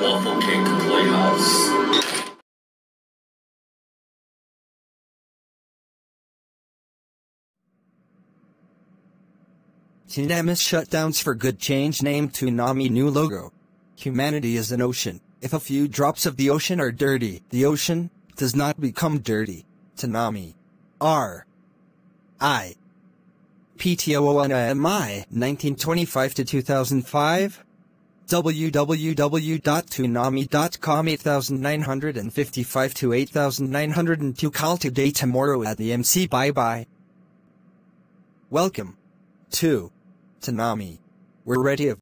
Waffle Cake Playhouse. Tsunami's shutdowns for good change name Tsunami new logo. Humanity is an ocean. If a few drops of the ocean are dirty, the ocean does not become dirty. Tsunami. R. I. PTOONIMI 1925 to 2005 www.tunami.com 8955 to 8902 call today tomorrow at the MC bye bye. Welcome to Tanami. We're ready